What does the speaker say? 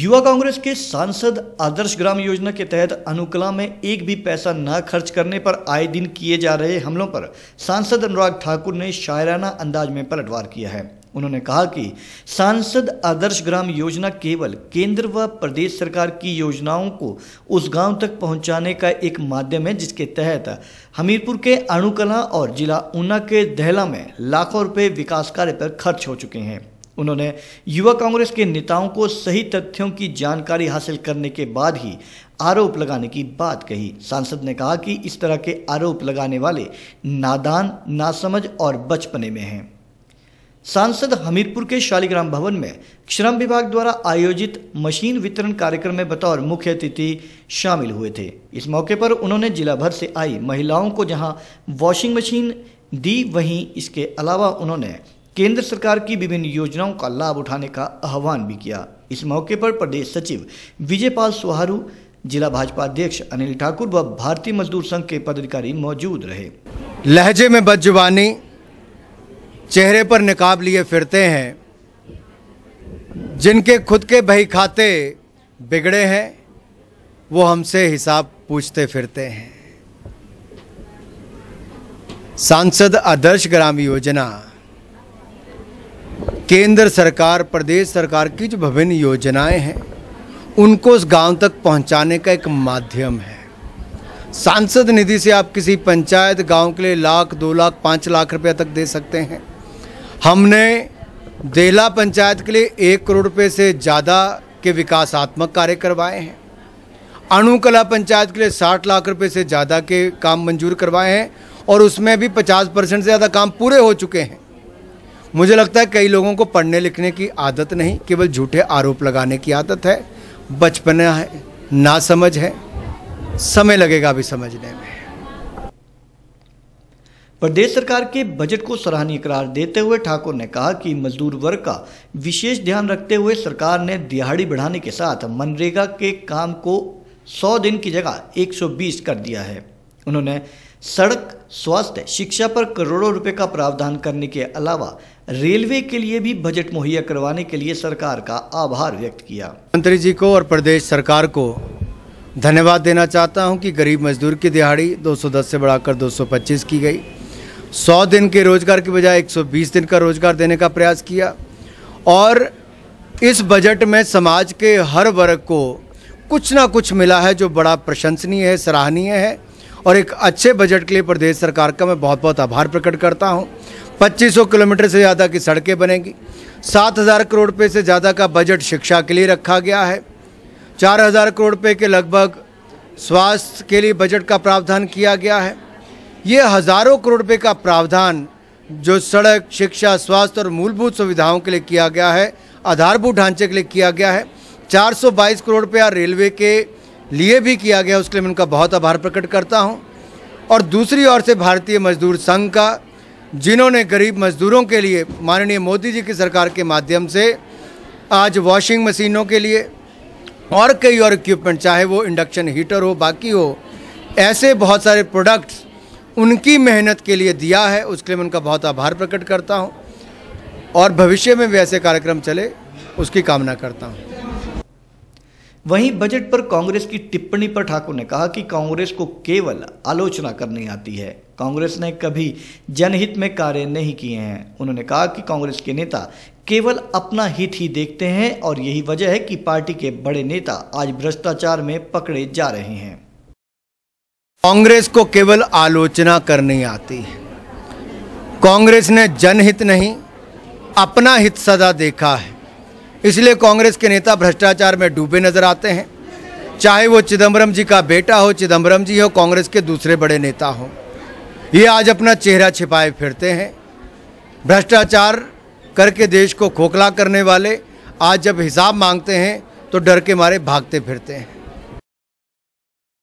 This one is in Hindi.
युवा कांग्रेस के सांसद आदर्श ग्राम योजना के तहत अनुकला में एक भी पैसा न खर्च करने पर आए दिन किए जा रहे हमलों पर सांसद अनुराग ठाकुर ने शायराना अंदाज में पलटवार किया है उन्होंने कहा कि सांसद आदर्श ग्राम योजना केवल केंद्र व प्रदेश सरकार की योजनाओं को उस गांव तक पहुंचाने का एक माध्यम है जिसके तहत हमीरपुर के अणुकला और जिला ऊना के दहला में लाखों रुपए विकास कार्य पर खर्च हो चुके हैं उन्होंने युवा कांग्रेस के नेताओं को सही तथ्यों की जानकारी हासिल करने के बाद ही आरोप लगाने की बात कही सांसद ने कहा कि इस तरह के आरोप लगाने वाले नादान नासमझ और बचपने में हैं सांसद हमीरपुर के शालीग्राम भवन में श्रम विभाग द्वारा आयोजित मशीन वितरण कार्यक्रम में बतौर मुख्य अतिथि शामिल हुए थे इस मौके पर उन्होंने जिला भर से आई महिलाओं को जहां वॉशिंग मशीन दी वहीं इसके अलावा उन्होंने केंद्र सरकार की विभिन्न योजनाओं का लाभ उठाने का आह्वान भी किया इस मौके पर प्रदेश सचिव विजयपाल सुहारू जिला भाजपा अध्यक्ष अनिल ठाकुर व भारतीय मजदूर संघ के पदाधिकारी मौजूद रहे लहजे में बदजुबानी चेहरे पर निकाब लिए फिरते हैं जिनके खुद के बही खाते बिगड़े हैं वो हमसे हिसाब पूछते फिरते हैं सांसद आदर्श ग्राम योजना केंद्र सरकार प्रदेश सरकार की जो विभिन्न योजनाएं हैं उनको उस गांव तक पहुंचाने का एक माध्यम है सांसद निधि से आप किसी पंचायत गांव के लिए लाख दो लाख पाँच लाख रुपया तक दे सकते हैं हमने देला पंचायत के लिए एक करोड़ रुपये से ज़्यादा के विकासात्मक कार्य करवाए हैं अणुकला पंचायत के लिए साठ लाख रुपये से ज़्यादा के काम मंजूर करवाए हैं और उसमें भी पचास परसेंट से ज़्यादा काम पूरे हो चुके हैं मुझे लगता है कई लोगों को पढ़ने लिखने की आदत नहीं केवल झूठे आरोप लगाने की आदत है बचपना है ना समझ है समय लगेगा अभी समझने में प्रदेश सरकार के बजट को सराहनीय करार देते हुए ठाकुर ने कहा कि मजदूर वर्ग का विशेष ध्यान रखते हुए सरकार ने दिहाड़ी बढ़ाने के साथ मनरेगा के काम को 100 दिन की जगह 120 कर दिया है उन्होंने सड़क स्वास्थ्य शिक्षा पर करोड़ों रुपए का प्रावधान करने के अलावा रेलवे के लिए भी बजट मुहैया करवाने के लिए सरकार का आभार व्यक्त किया मंत्री जी को और प्रदेश सरकार को धन्यवाद देना चाहता हूं कि गरीब मजदूर की दिहाड़ी 210 से बढ़ाकर 225 की गई 100 दिन के रोज़गार के बजाय 120 दिन का रोज़गार देने का प्रयास किया और इस बजट में समाज के हर वर्ग को कुछ ना कुछ मिला है जो बड़ा प्रशंसनीय है सराहनीय है और एक अच्छे बजट के लिए प्रदेश सरकार का मैं बहुत बहुत आभार प्रकट करता हूँ 2500 किलोमीटर से ज़्यादा की सड़कें बनेंगी 7000 करोड़ रुपये से ज़्यादा का बजट शिक्षा के लिए रखा गया है 4000 करोड़ रुपये के लगभग स्वास्थ्य के लिए बजट का प्रावधान किया गया है ये हज़ारों करोड़ रुपये का प्रावधान जो सड़क शिक्षा स्वास्थ्य और मूलभूत सुविधाओं के लिए किया गया है आधारभूत ढांचे के लिए किया गया है 422 करोड़ रुपया रेलवे के लिए भी किया गया उसके लिए मैं उनका बहुत आभार प्रकट करता हूँ और दूसरी ओर से भारतीय मजदूर संघ का जिन्होंने गरीब मजदूरों के लिए माननीय मोदी जी की सरकार के माध्यम से आज वॉशिंग मशीनों के लिए और कई और इक्विपमेंट चाहे वो इंडक्शन हीटर हो बाकी हो ऐसे बहुत सारे प्रोडक्ट्स उनकी मेहनत के लिए दिया है उसके लिए मैं उनका बहुत आभार प्रकट करता हूँ और भविष्य में भी ऐसे कार्यक्रम चले उसकी कामना करता हूँ वहीं बजट पर कांग्रेस की टिप्पणी पर ठाकुर ने कहा कि कांग्रेस को केवल आलोचना करनी आती है कांग्रेस ने कभी जनहित में कार्य नहीं किए हैं उन्होंने कहा कि कांग्रेस के नेता केवल अपना हित ही देखते हैं और यही वजह है कि पार्टी के बड़े नेता आज भ्रष्टाचार में पकड़े जा रहे हैं कांग्रेस को केवल आलोचना करनी आती है कांग्रेस ने जनहित नहीं अपना हित सदा देखा है इसलिए कांग्रेस के नेता भ्रष्टाचार में डूबे नजर आते हैं चाहे वो चिदम्बरम जी का बेटा हो चिदम्बरम जी हो कांग्रेस के दूसरे बड़े नेता हो ये आज अपना चेहरा छिपाए फिरते हैं भ्रष्टाचार करके देश को खोखला करने वाले आज जब हिसाब मांगते हैं तो डर के मारे भागते फिरते हैं